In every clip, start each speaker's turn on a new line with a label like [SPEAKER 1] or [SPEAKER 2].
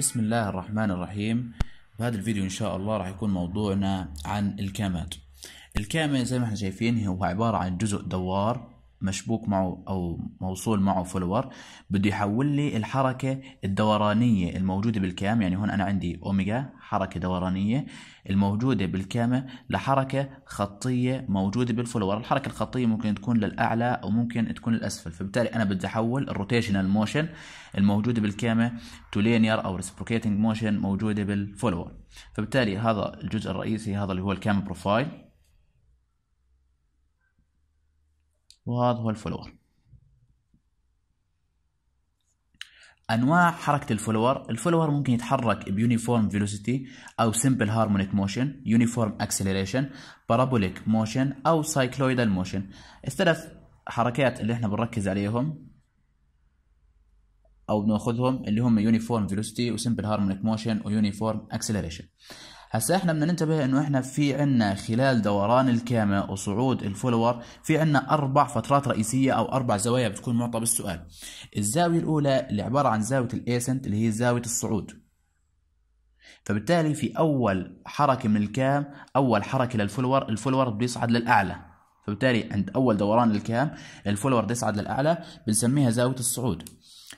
[SPEAKER 1] بسم الله الرحمن الرحيم بهذا الفيديو ان شاء الله راح يكون موضوعنا عن الكامات الكامة زي ما احنا شايفين هو عبارة عن جزء دوار مشبوك معه او موصول معه فولور بده يحول لي الحركه الدورانيه الموجوده بالكام يعني هون انا عندي اوميجا حركه دورانيه الموجوده بالكامه لحركه خطيه موجوده بالفولور الحركه الخطيه ممكن تكون للاعلى او ممكن تكون للاسفل فبالتالي انا بدي احول الروتيشنال موشن الموجوده بالكامه تو لينير او ريسبروكيتنج موشن موجوده بالفولور فبالتالي هذا الجزء الرئيسي هذا اللي هو الكام بروفايل وهذا هو الفولور انواع حركه الفولور الفولور ممكن يتحرك بيونيفورم فيلوسيتي او سمبل هارمونيك موشن يونيفورم اكسلريشن بارابوليك موشن او سايكلويدال موشن الثلاث حركات اللي احنا بنركز عليهم او بناخذهم اللي هم يونيفورم فيلوسيتي وسمبل هارمونيك موشن ويونيفورم اكسلريشن هسا احنا بدنا ننتبه انه احنا في عنا خلال دوران الكامة وصعود الفولور في عنا اربع فترات رئيسية او اربع زوايا بتكون معطى بالسؤال الزاوية الاولى اللي عبارة عن زاوية الايسنت اللي هي زاوية الصعود فبالتالي في اول حركة من الكام اول حركة للفولور الفولور بيصعد للاعلى فبالتالي عند اول دوران الكام الفولور بيصعد للاعلى بنسميها زاوية الصعود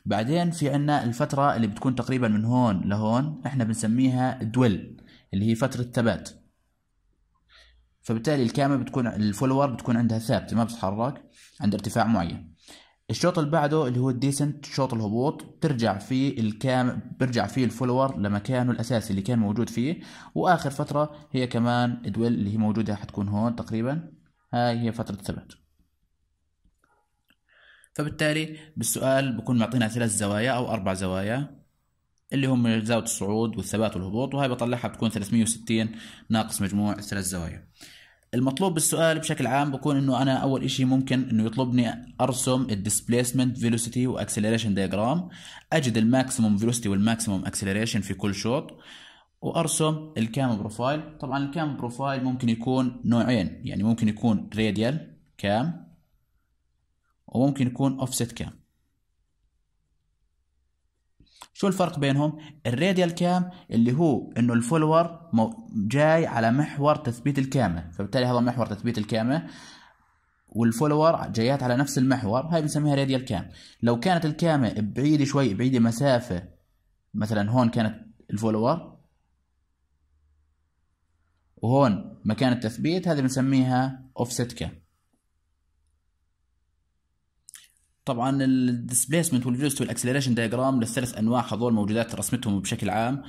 [SPEAKER 1] بعدين في عنا الفترة اللي بتكون تقريبا من هون لهون احنا بنسميها دويل اللي هي فتره ثبات فبالتالي الكاميرا بتكون الفولور بتكون عندها ثابته ما بتتحرك عند ارتفاع معين الشوط اللي بعده اللي هو الديسنت شوط الهبوط بترجع فيه الكام بيرجع فيه الفولور لمكانه الاساسي اللي كان موجود فيه واخر فتره هي كمان دويل اللي هي موجوده حتكون هون تقريبا هاي هي فتره الثبات فبالتالي بالسؤال بكون معطينا ثلاث زوايا او اربع زوايا اللي هم زاويه الصعود والثبات والهبوط وهي بطلعها بتكون 360 ناقص مجموع الثلاث زوايا المطلوب بالسؤال بشكل عام بكون انه انا اول شيء ممكن انه يطلبني ارسم الديسبيسمنت فيلوسيتي واكسلريشن دايجرام اجد الماكسيموم فيلوسيتي والماكسيموم اكسلريشن في كل شوط وارسم الكام بروفايل طبعا الكام بروفايل ممكن يكون نوعين يعني ممكن يكون راديال كام وممكن يكون اوفست كام شو الفرق بينهم الراديال كام اللي هو انه الفولور جاي على محور تثبيت الكامه فبالتالي هذا محور تثبيت الكامه والفولور جايات على نفس المحور هاي بنسميها راديال كام لو كانت الكامه بعيده شوي بعيده مسافه مثلا هون كانت الفولور وهون مكان التثبيت هذه بنسميها اوفست كام طبعا الديسبيسمنت والجوست والاكسلريشن دايجرام للثلاث انواع هذول موجودات رسمتهم بشكل عام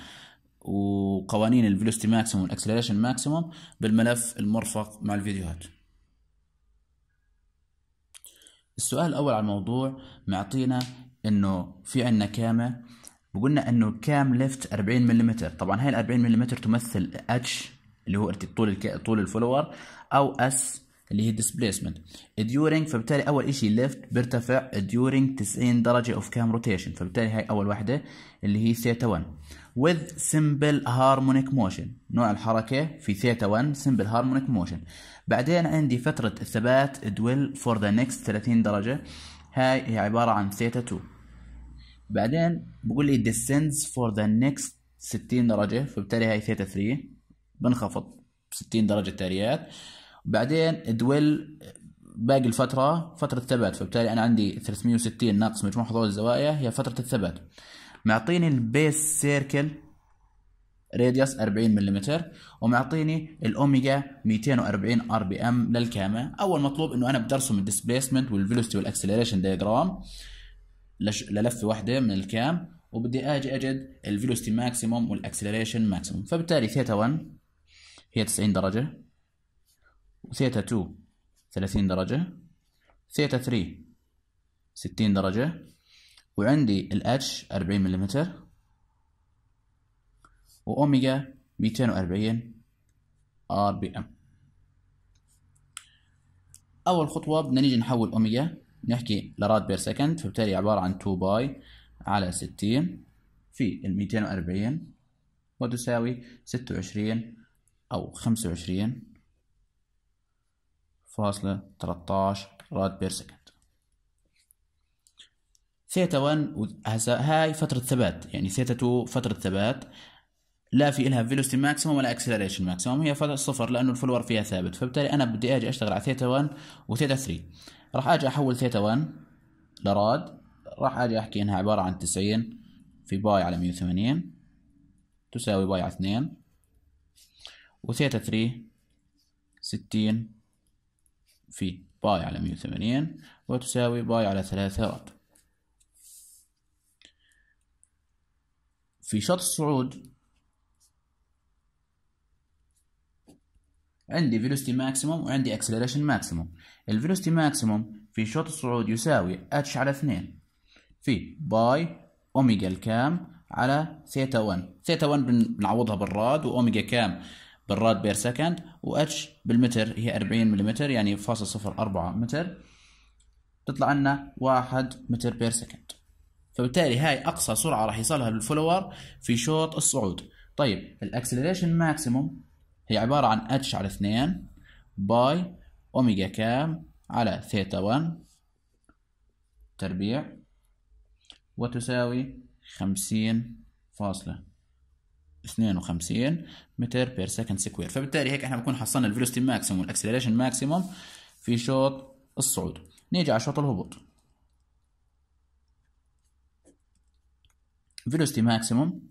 [SPEAKER 1] وقوانين الفيلوستي ماكسيموم والاكسلريشن ماكسيموم بالملف المرفق مع الفيديوهات السؤال الاول على الموضوع معطينا انه في عندنا كامه وقلنا انه كام ليفت 40 ملم طبعا هاي ال 40 ملم تمثل اتش اللي هو طول الك... طول الفولور او اس اللي هي displacement during فبالتالي اول شيء left بيرتفع during 90 درجه of cam rotation فبالتالي هاي اول واحده اللي هي ثيتا 1 with simple harmonic motion نوع الحركه في ثيتا 1 simple harmonic motion بعدين عندي فتره الثبات dwell for the next 30 درجه هاي هي عباره عن ثيتا 2 بعدين بقول لي descends for the next 60 درجه فبالتالي هاي ثيتا 3 بنخفض 60 درجه تاليات بعدين دويل باقي الفترة فترة ثبات فبالتالي أنا عندي 360 ناقص مجموع حضور الزوايا هي فترة الثبات معطيني البيس سيركل راديوس 40 ملم ومعطيني الاوميجا 240 ار بي ام للكامه اول مطلوب انه انا بدي ارسم الديسبيسمنت والفيلوستي والاكسلريشن دايجرام للفه واحده من الكام وبدي اجي اجد الفيلوستي ماكسيموم والاكسلريشن ماكسيموم فبالتالي ثيتا 1 هي 90 درجه وثيتا 2 30 درجة ثيتا 3 60 درجة وعندي الاتش 40 ملم وأوميجا 240 ار بي ام أول خطوة بدنا نيجي نحول أوميجا نحكي لراد بير سكند فبالتالي عبارة عن 2 باي على 60 في ال 240 وتساوي 26 أو 25 فاصلة 13 راد بير سكند ثيتا 1 هاي فترة ثبات يعني ثيتا 2 فترة ثبات لا في إلها فيلوستي ماكسيموم ولا اكسلريشن ماكسيموم هي فترة صفر لأنه الفلور فيها ثابت فبالتالي أنا بدي أجي أشتغل على ثيتا 1 وثيتا 3 راح أجي أحول ثيتا 1 لراد راح أجي أحكي إنها عبارة عن 90 في باي على 180 تساوي باي على 2 وثيتا 3 60 في باي على مية وثمانين وتساوي باي على ثلاثة وات في شط الصعود عندي فيلوستي ماكسيموم وعندي اكسلريشن ماكسيموم الفيلوستي ماكسيموم في شوط الصعود يساوي اتش على اثنين في باي اوميجا الكام على ثيتا 1 ثيتا 1 بنعوضها بالراد واوميجا كام بالراد بير سكند و اتش بالمتر هي 40 ملم يعني فاصل صفر متر تطلع لنا 1 متر بير سكند فبالتالي هاي اقصى سرعه راح يصلها الفلور في شوط الصعود طيب الاكسلريشن ماكسيموم هي عباره عن اتش على 2 باي اوميجا كام على ثيتا 1 تربيع وتساوي 50 فاصلة 52 متر بير سكند سكوير فبالتالي هيك احنا بنكون حصلنا الفيلوستي ماكسيموم والاكسلريشن ماكسيموم في شوط الصعود نيجي على شوط الهبوط فيلوستي ماكسيموم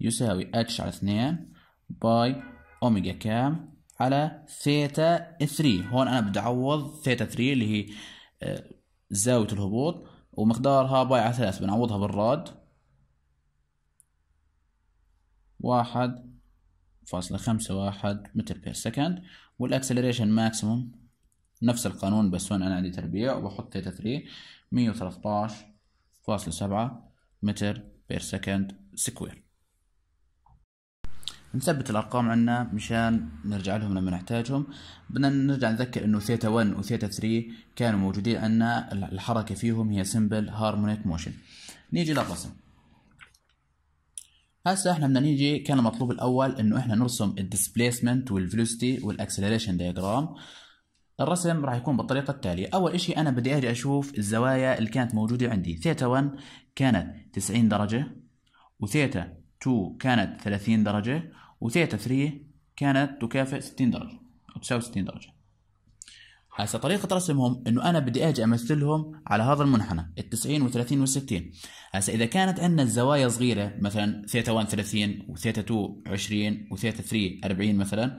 [SPEAKER 1] يساوي اتش على 2 باي اوميجا كام على ثيتا 3 هون انا بدي اعوض ثيتا 3 اللي هي آه، زاويه الهبوط ومقدارها باي على 3 بنعوضها بالراد واحد فاصلة خمسة واحد متر بير سكند والاكسلريشن ماكسيموم نفس القانون بس هون انا عندي تربيع وبحط ثيتا 3 113 فاصلة سبعة متر بير سكند سكوير نثبت الارقام عندنا مشان نرجع لهم لما نحتاجهم بدنا نرجع نذكر انه ثيتا 1 وثيتا 3 كانوا موجودين عندنا الحركه فيهم هي سمبل هارمونيك موشن نيجي للرسم هسه احنا بدنا نيجي كان المطلوب الاول انه احنا نرسم الديسبيسمنت والفيلوستي والاكسلريشن دياجرام الرسم راح يكون بالطريقه التاليه اول شيء انا بدي اجي اشوف الزوايا اللي كانت موجوده عندي ثيتا 1 كانت 90 درجه وثيتا 2 كانت 30 درجه وثيتا 3 كانت تكافئ 60 درجه او تساوي 60 درجه هسه طريقة رسمهم انه انا بدي اجي امثلهم على هذا المنحنى ال 90 و 30 و 60 هسه اذا كانت عندنا الزوايا صغيرة مثلا ثيتا 1 30 وثيتا 2 20 وثيتا 3 40 مثلا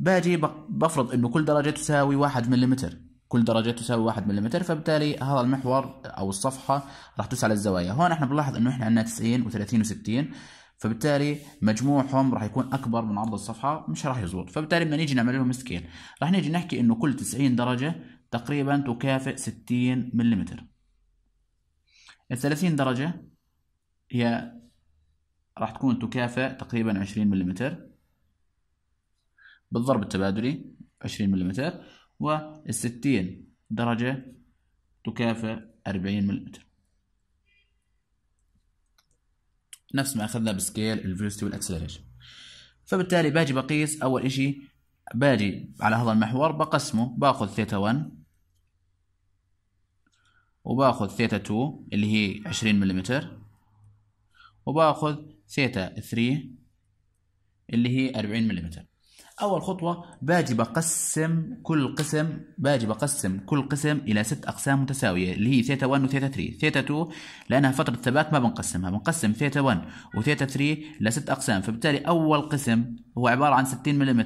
[SPEAKER 1] باجي بفرض انه كل درجة تساوي 1 ملم كل درجة تساوي 1 ملم فبالتالي هذا المحور او الصفحة راح تسعى للزوايا هون احنا بنلاحظ انه احنا عندنا 90 و30 و60 فبالتالي مجموعهم راح يكون اكبر من عرض الصفحه مش راح يزبط فبالتالي بدنا نيجي نعمل لهم سكيل راح نيجي نحكي انه كل 90 درجه تقريبا تكافئ 60 ملم ال 30 درجه هي راح تكون تكافئ تقريبا 20 ملم بالضرب التبادلي 20 ملم وال 60 درجه تكافئ 40 ملم نفس ما اخذنا بسكيل الفيلوسيتي والاكسلريشن فبالتالي باجي بقيس اول اشي باجي على هذا المحور بقسمه باخذ ثيتا 1 وباخذ ثيتا 2 اللي هي 20 ملم وباخذ ثيتا 3 اللي هي 40 ملم أول خطوة باجي بقسم كل قسم باجي بقسم كل قسم إلى ست أقسام متساوية اللي هي ثيتا 1 وثيتا 3 ثيتا 2 لأنها فترة ثبات ما بنقسمها بنقسم ثيتا 1 وثيتا 3 لست أقسام فبالتالي أول قسم هو عبارة عن 60 ملم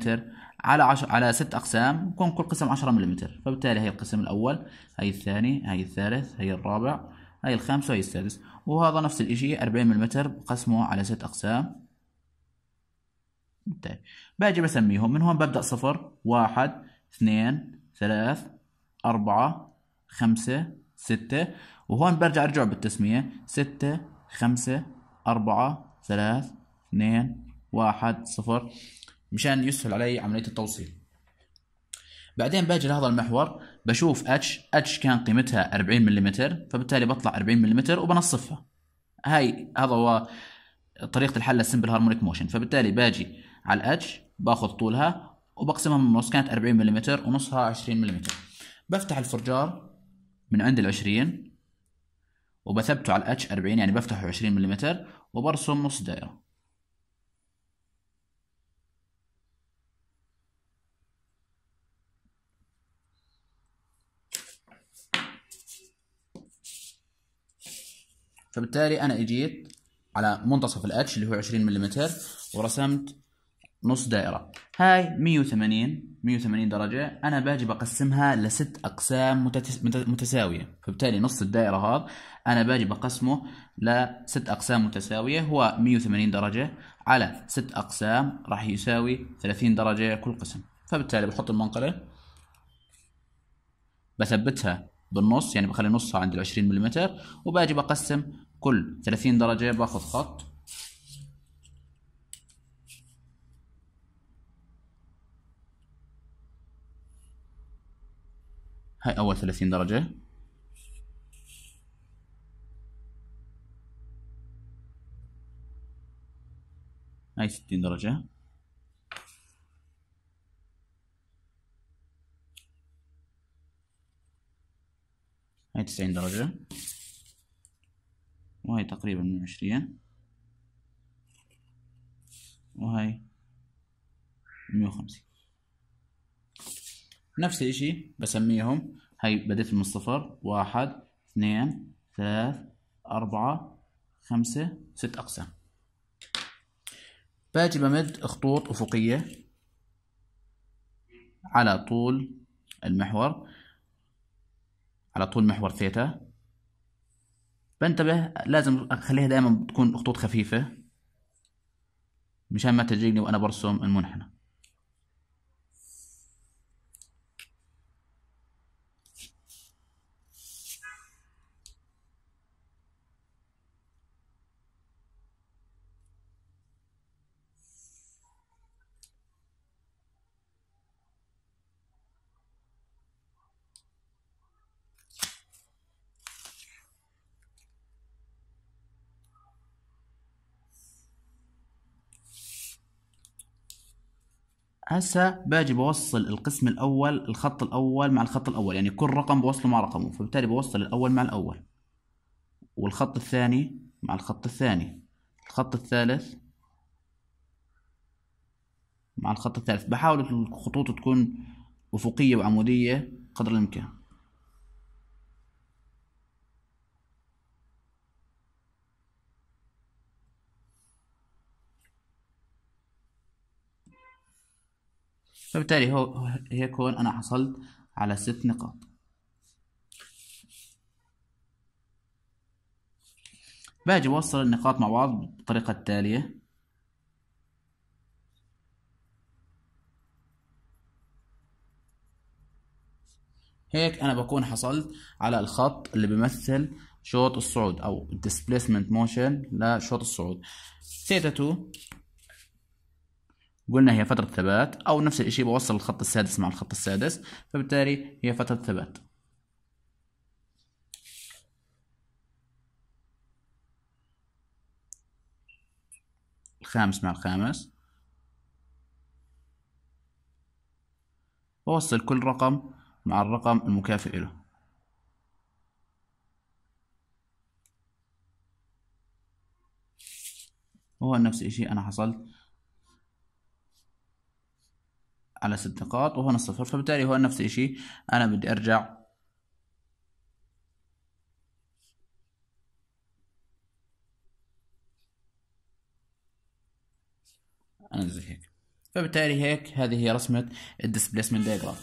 [SPEAKER 1] على عش... على ست أقسام يكون كل قسم 10 ملم فبالتالي هي القسم الأول هي الثاني هي الثالث هي الرابع هي الخامس وهي السادس وهذا نفس الشيء 40 ملم قسمه على ست أقسام طيب باجي بسميهم من هون ببدأ صفر واحد اثنين ثلاث أربعة خمسة ستة وهون برجع أرجع بالتسمية ستة خمسة أربعة ثلاث اثنين واحد صفر مشان يسهل علي عملية التوصيل بعدين باجي لهذا المحور بشوف اتش اتش كان قيمتها 40 ملم فبالتالي بطلع 40 ملم وبنصفها هاي هذا هو طريقة الحل للسمبل هارمونيك موشن فبالتالي باجي على الاتش باخد طولها وبقسمها من النص كانت 40 ملم ونصها 20 ملم بفتح الفرجار من عند ال 20 وبثبته على الاتش 40 يعني بفتحه 20 ملم وبرسم نص دائره فبالتالي انا اجيت على منتصف الاتش اللي هو 20 ملم ورسمت نص دائرة هاي 180 180 درجة أنا باجي بقسمها لست أقسام متساوية فبالتالي نص الدائرة هذا أنا باجي بقسمه لست أقسام متساوية هو 180 درجة على ست أقسام راح يساوي 30 درجة كل قسم فبالتالي بحط المنقلة بثبتها بالنص يعني بخلي نصها عند ال 20 ملم وباجي بقسم كل 30 درجة باخذ خط هاي أول ثلاثين درجة هاي ستين درجة هاي تسعين درجة وهاي تقريبا مية وعشرين وهاي مية وخمسين نفس الشيء بسميهم هي بديت من الصفر واحد اثنين ثلاث أربعة خمسة ست أقسام باجي بمد خطوط أفقية على طول المحور على طول محور ثيتا بنتبه لازم أخليها دائما تكون خطوط خفيفة مشان ما تجيني وأنا برسم المنحنى هسه باجي بوصل القسم الاول الخط الاول مع الخط الاول يعني كل رقم بوصله مع رقمه فبالتالي بوصل الاول مع الاول والخط الثاني مع الخط الثاني الخط الثالث مع الخط الثالث بحاول الخطوط تكون افقيه وعموديه قدر الامكان فبالتالي هو هيكون أنا حصلت على ست نقاط باجي أوصل النقاط مع بعض بالطريقة التالية هيك أنا بكون حصلت على الخط اللي بيمثل شوط الصعود أو displacement motion لشوط الصعود ثيتا 2 قلنا هي فترة ثبات أو نفس الشيء بوصل الخط السادس مع الخط السادس فبالتالي هي فترة ثبات الخامس مع الخامس بوصل كل رقم مع الرقم المكافئ له هو نفس الشيء أنا حصلت على ست نقاط وهنا صفر فبالتالي هو نفس الشيء أنا بدي أرجع انزل هيك فبالتالي هيك هذه هي رسمه الديسبليسمنت دايجرام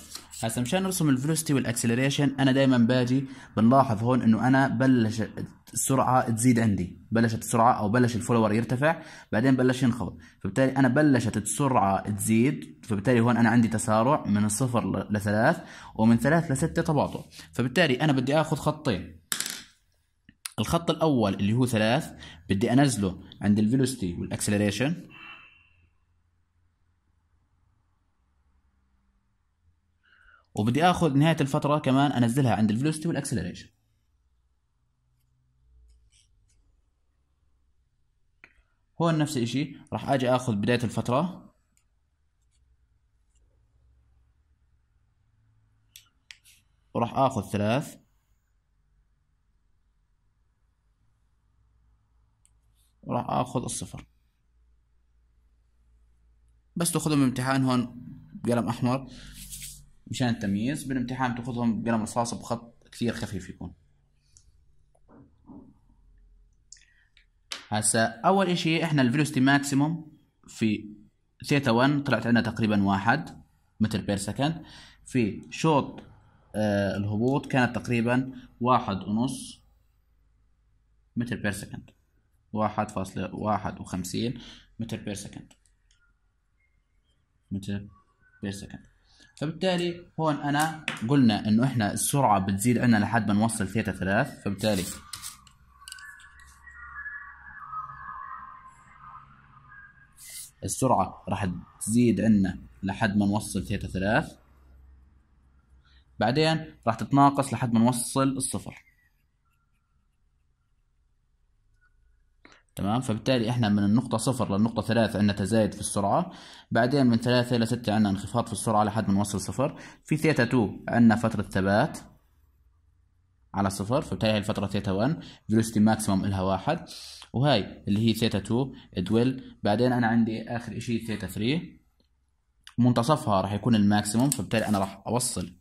[SPEAKER 1] هسه مشان نرسم الفيلوستي والاكسلريشن انا دايما باجي بنلاحظ هون انه انا بلش السرعه تزيد عندي بلشت السرعه او بلش الفولور يرتفع بعدين بلش ينخفض فبالتالي انا بلشت السرعه تزيد فبالتالي هون انا عندي تسارع من الصفر لثلاث ومن ثلاث لستة تباطؤ فبالتالي انا بدي اخذ خطين الخط الاول اللي هو ثلاث بدي انزله عند الفيلوستي والاكسلريشن وبدي اخذ نهايه الفتره كمان انزلها عند الفلوسيتي والاكسلريشن هون نفس الشيء راح اجي اخذ بدايه الفتره وراح اخذ ثلاث وراح اخذ الصفر بس تاخذهم امتحان هون بقلم احمر مشان التمييز بالامتحان تاخذهم بقلم رصاص بخط كثير خفيف يكون هسا اول اشي احنا الفيلوستي ماكسيموم في ثيتا 1 طلعت عندنا تقريبا واحد متر بير سكند في شوط آه الهبوط كانت تقريبا واحد ونص متر بير سكند واحد فاصلة واحد وخمسين متر بير سكند متر بير سكند فبالتالي هون انا قلنا انه احنا السرعه بتزيد عندنا لحد ما نوصل ثيتا 3 فبالتالي السرعه راح تزيد عندنا لحد ما نوصل ثيتا 3 بعدين راح تتناقص لحد ما نوصل الصفر تمام فبالتالي احنا من النقطة صفر للنقطة ثلاثة عندنا تزايد في السرعة بعدين من ثلاثة إلى ستة عندنا انخفاض في السرعة لحد ما نوصل صفر في ثيتا 2 عندنا فترة ثبات على صفر فبالتالي هي الفترة ثيتا 1 فيلوستي ماكسيموم إلها واحد وهي اللي هي ثيتا 2 دويل بعدين أنا عندي آخر إشي ثيتا 3 منتصفها راح يكون الماكسيموم فبالتالي أنا راح أوصل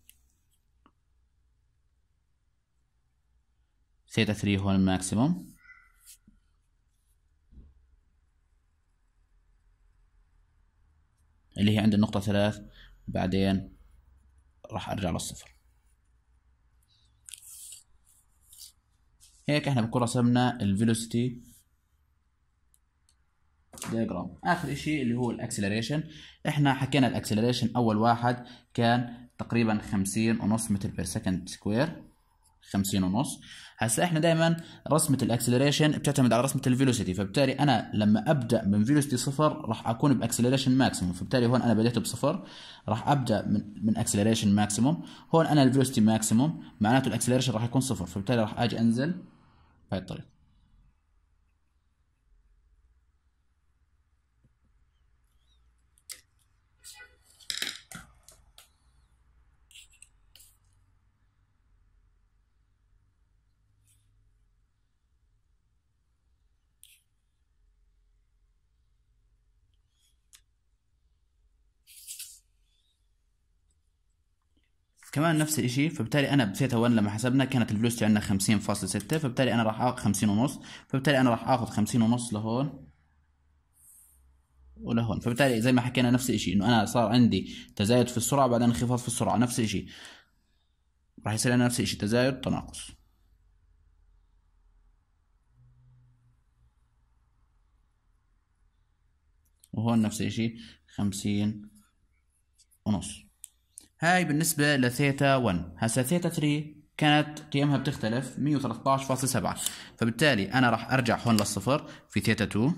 [SPEAKER 1] ثيتا 3 هون الماكسيموم اللي هي عند النقطة ثلاث بعدين راح ارجع للصفر هيك احنا بنكون رسمنا الفيلوسيتي دياجرام اخر اشي اللي هو الاكسلريشن احنا حكينا الاكسلريشن اول واحد كان تقريبا 50 ونص متر بير سكند سكوير 50 ونص هسا احنا دائما رسمه الاكسلريشن بتعتمد على رسمه الفيلوسيتي فبالتالي انا لما ابدا من فيلوسيتي صفر راح اكون باكسلريشن ماكسيموم فبالتالي هون انا بديت بصفر راح ابدا من من اكسلريشن ماكسيموم هون انا الفيلوسيتي ماكسيموم معناته الاكسلريشن راح يكون صفر فبالتالي راح اجي انزل بهي الطريقه كمان نفس الشيء فبالتالي انا بسيت 1 لما حسبنا كانت الفلوس عندنا 50.6 فبالتالي انا راح اخذ 50 ونص فبالتالي انا راح اخذ 50 ونص لهون ولهون فبالتالي زي ما حكينا نفس الشيء انه انا صار عندي تزايد في السرعه بعدين انخفاض في السرعه نفس الشيء راح يصير عندنا نفس الشيء تزايد تناقص وهون نفس الشيء خمسين ونص هاي بالنسبة لثيتا 1 هسا ثيتا 3 كانت قيمها بتختلف 113.7 فبالتالي أنا راح أرجع هون للصفر في ثيتا 2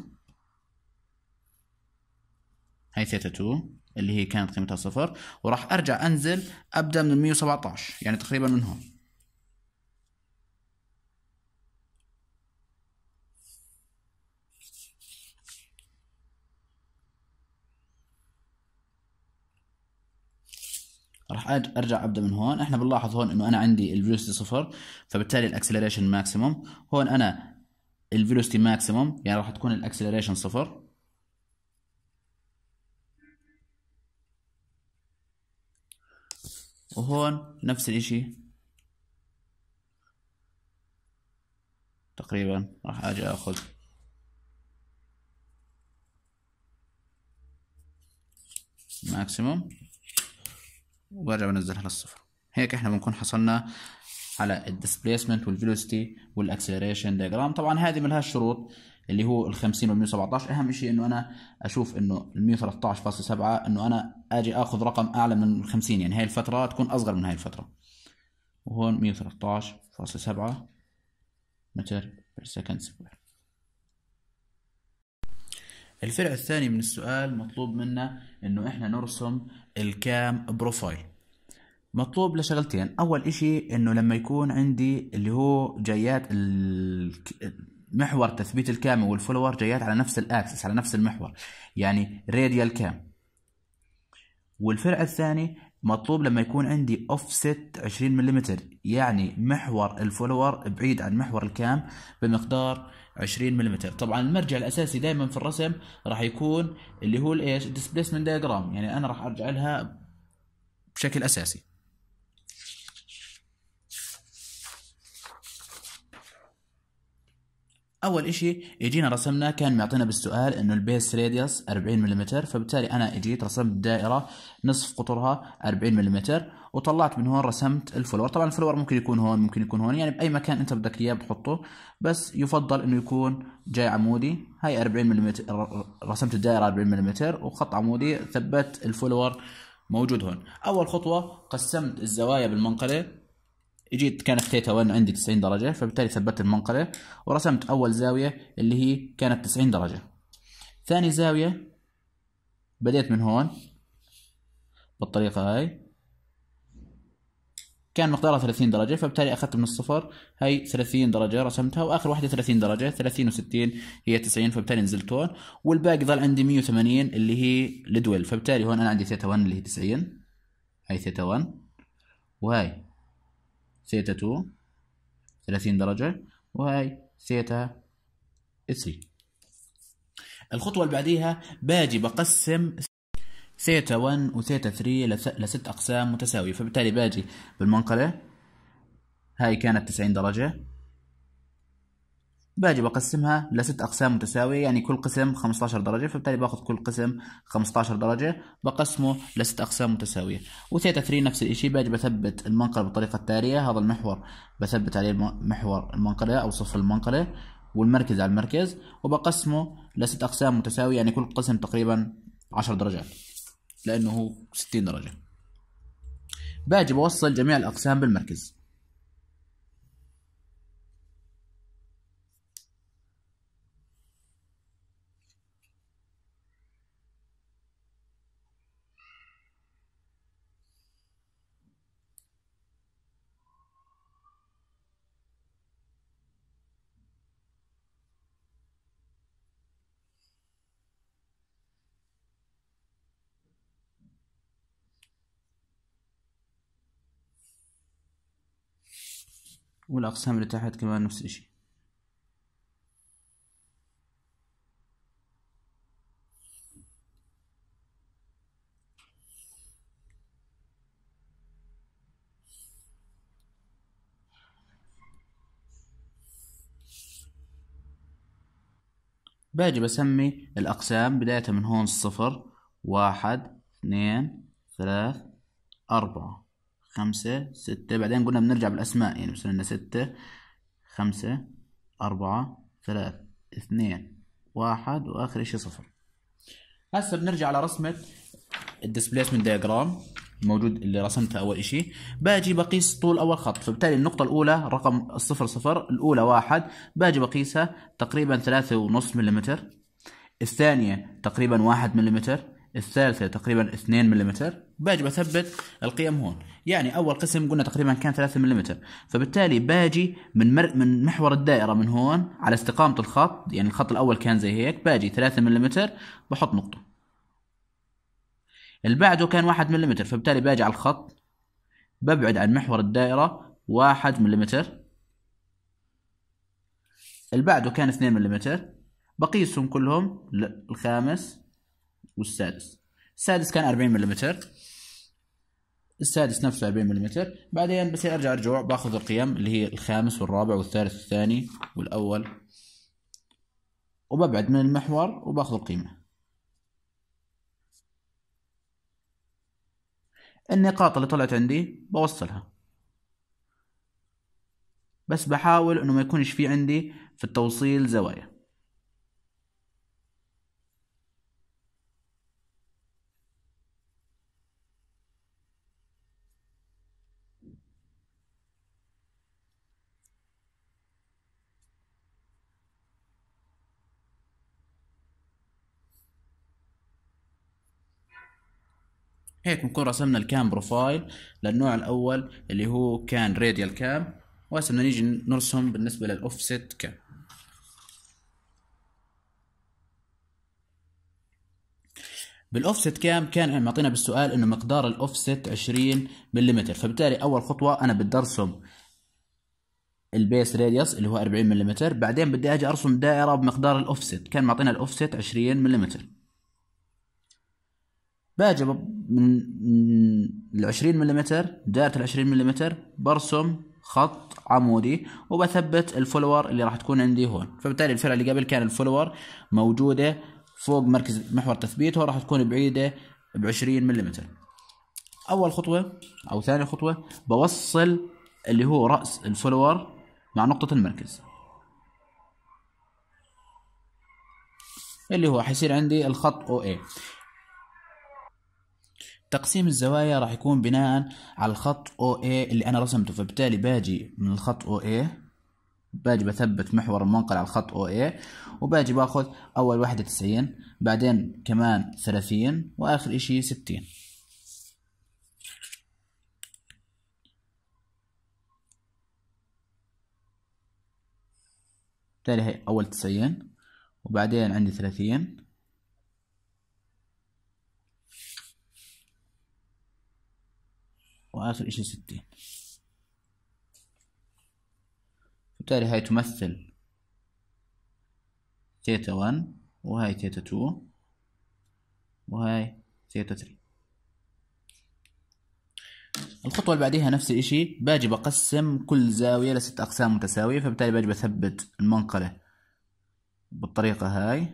[SPEAKER 1] هاي ثيتا 2 اللي هي كانت قيمتها صفر وراح أرجع أنزل أبدأ من 117 يعني تقريبا من هون راح ارجع ابدا من هون احنا بنلاحظ هون انه انا عندي الفيلوسيتي صفر فبالتالي الاكسلريشن ماكسيموم هون انا الفيلوسيتي ماكسيموم يعني راح تكون الاكسلريشن صفر وهون نفس الاشي تقريبا راح اجي اخذ ماكسيموم وارجع بنزلها للصفر هيك احنا بنكون حصلنا على الديسبيسمنت والفيلوستي والاكسلريشن ديجرام طبعا هذه ما لها شروط اللي هو ال 50 وال 117 اهم شيء انه انا اشوف انه ال 113.7 انه انا اجي اخذ رقم اعلى من ال 50 يعني هاي الفتره تكون اصغر من هاي الفتره وهون 113.7 متر بير سكند سكوير الفرع الثاني من السؤال مطلوب منا انه احنا نرسم الكام بروفايل مطلوب لشغلتين اول اشي انه لما يكون عندي اللي هو جايات محور تثبيت الكام والفولور جايات على نفس الاكسس على نفس المحور يعني راديال كام والفرع الثاني مطلوب لما يكون عندي offset 20 ملم يعني محور الفولور بعيد عن محور الكام بمقدار 20 ملم طبعا المرجع الاساسي دائما في الرسم راح يكون اللي هو الايش ديسبيسمنت دايجرام يعني انا راح ارجع لها بشكل اساسي اول اشي اجينا رسمنا كان معطينا بالسؤال انه البيس راديوس 40 ملم فبالتالي انا اجيت رسمت دائره نصف قطرها 40 ملم وطلعت من هون رسمت الفلور طبعا الفلور ممكن يكون هون ممكن يكون هون يعني باي مكان انت بدك اياه بتحطه بس يفضل انه يكون جاي عمودي هاي 40 ملم رسمت الدائره 40 ملم وخط عمودي ثبت الفلور موجود هون اول خطوه قسمت الزوايا بالمنقله اجيت كانت ثيتا 1 عندي 90 درجة فبالتالي ثبت المنقلة ورسمت أول زاوية اللي هي كانت 90 درجة ثاني زاوية بديت من هون بالطريقة هاي كان مقدارها 30 درجة فبالتالي أخذت من الصفر هي 30 درجة رسمتها وآخر واحدة 30 درجة 30 و60 هي 90 فبالتالي نزلت هون والباقي ظل عندي 180 اللي هي الدويل فبالتالي هون أنا عندي ثيتا 1 اللي هي 90 هي ثيتا 1 وهاي ثيتا 2 30 درجة وهي ثيتا 3 الخطوة اللي بعديها باجي بقسم ثيتا 1 وثيتا 3 لست أقسام متساوية فبالتالي باجي بالمنقلة هاي كانت 90 درجة باجي بقسمها لست اقسام متساويه يعني كل قسم 15 درجه فبالتالي باخذ كل قسم 15 درجه بقسمه لست اقسام متساويه وثيتا 3 نفس الشيء باجي بثبت المنقله بالطريقه التاليه هذا المحور بثبت عليه محور المنقله او صف المنقله والمركز على المركز وبقسمه لست اقسام متساويه يعني كل قسم تقريبا 10 درجات لانه هو 60 درجه باجي بوصل جميع الاقسام بالمركز والأقسام اللي تحت كمان نفس الشيء باجي بسمي الأقسام بداية من هون صفر واحد اثنين ثلاث أربعة خمسة ستة بعدين قلنا بنرجع بالأسماء يعني مثلا ستة خمسة أربعة ثلاث اثنين واحد وآخر شيء صفر هسه بنرجع على رسمة الديسبليسمنت دياجرام الموجود اللي رسمته اول شيء باجي بقيس طول اول خط فبالتالي النقطه الاولى رقم الصفر صفر الاولى واحد باجي بقيسها تقريبا ثلاثة ونص ملم الثانيه تقريبا واحد ملم الثالثه تقريبا اثنين ملم باجي بثبت القيم هون يعني اول قسم قلنا تقريبا كان 3 ملم فبالتالي باجي من مر... من محور الدائره من هون على استقامه الخط يعني الخط الاول كان زي هيك باجي 3 ملم بحط نقطه اللي بعده كان 1 ملم فبالتالي باجي على الخط ببعد عن محور الدائره 1 ملم اللي بعده كان 2 ملم بقيسهم كلهم الخامس والسادس السادس كان 40 ملم السادس نفسه 40 ملم بعدين بس ارجع ارجع باخذ القيم اللي هي الخامس والرابع والثالث والثاني والاول وببعد من المحور وباخذ القيمه النقاط اللي طلعت عندي بوصلها بس بحاول انه ما يكونش في عندي في التوصيل زوايا هيك بنكون رسمنا الكام بروفايل للنوع الاول اللي هو كان راديال كام وهسه بدنا نيجي نرسم بالنسبه للاوفست كام بالاوفست كام كان معطينا بالسؤال انه مقدار الاوفست 20 ملم فبالتالي اول خطوه انا بدي ارسم البيس راديوس اللي هو 40 ملم بعدين بدي اجي ارسم دائره بمقدار الاوفست كان معطينا الاوفست 20 ملم باجي من ال 20 ملم دائرة ال 20 ملم برسم خط عمودي وبثبت الفولور اللي راح تكون عندي هون فبالتالي الفرع اللي قبل كان الفولور موجودة فوق مركز محور تثبيته راح تكون بعيدة ب 20 ملم أول خطوة أو ثاني خطوة بوصل اللي هو رأس الفولور مع نقطة المركز اللي هو حيصير عندي الخط OA تقسيم الزوايا راح يكون بناء على الخط OA اللي أنا رسمته فبالتالي باجي من الخط OA باجي بثبت محور المنقل على الخط OA وباجي باخذ أول واحدة تسعين بعدين كمان ثلاثين وآخر إشي ستين بالتالي هي أول تسعين وبعدين عندي ثلاثين وآخر إشي ستين وبالتالي هاي تمثل ثيتا 1 وهاي ثيتا 2 وهاي ثيتا 3 الخطوة اللي بعديها نفس الإشي باجي بقسم كل زاوية لست أقسام متساوية فبالتالي باجي بثبت المنقلة بالطريقة هاي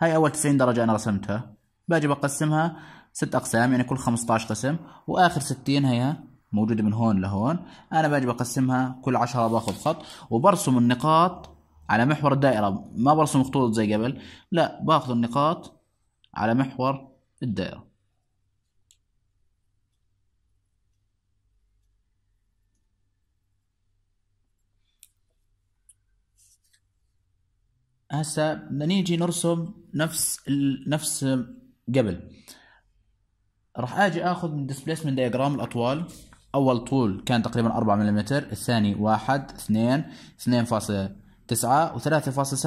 [SPEAKER 1] هاي أول 90 درجة أنا رسمتها باجي بقسمها ست أقسام يعني كل 15 قسم وآخر 60 هي موجودة من هون لهون أنا باجي بقسمها كل 10 باخذ خط وبرسم النقاط على محور الدائرة ما برسم خطوط زي قبل لا باخذ النقاط على محور الدائرة هسا بدنا نيجي نرسم نفس ال... نفس قبل راح اجي اخذ من displacement diagram الاطوال اول طول كان تقريبا 4 ملم الثاني 1 2 2.9 و3.7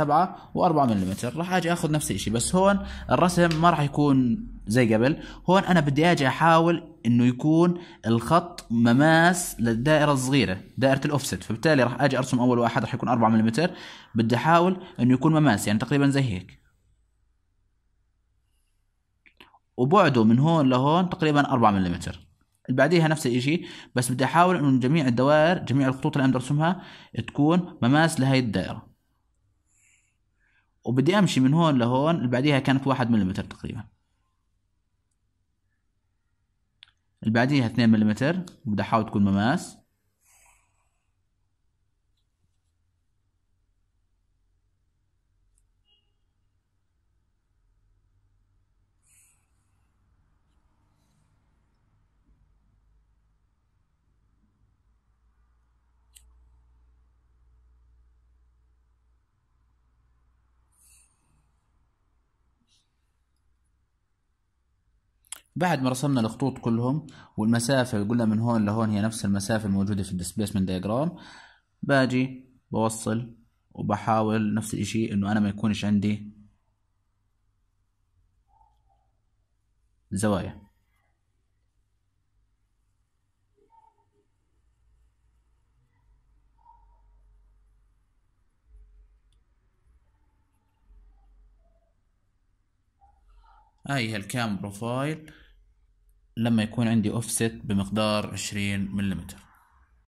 [SPEAKER 1] و4 ملم راح اجي اخذ نفس الشيء بس هون الرسم ما راح يكون زي قبل هون انا بدي اجي احاول انه يكون الخط مماس للدائره الصغيره دائره الاوفست فبالتالي راح اجي ارسم اول واحد راح يكون 4 ملم بدي احاول انه يكون مماس يعني تقريبا زي هيك وبعده من هون لهون تقريبا 4 ملم بعديها نفس الشيء بس بدي احاول انه جميع الدوائر جميع الخطوط اللي عم برسمها تكون مماس لهي الدائره وبدي امشي من هون لهون اللي بعديها كانت 1 ملم تقريبا اللي بعديها 2 ملم بدي احاول تكون مماس بعد ما رسمنا الخطوط كلهم والمسافة قلنا من هون لهون هي نفس المسافة الموجودة في الديسبيسمنت دياجرام باجي بوصل وبحاول نفس الاشي انه انا ما يكونش عندي زوايا هاي هي الكام بروفايل لما يكون عندي اوفست بمقدار 20 ملم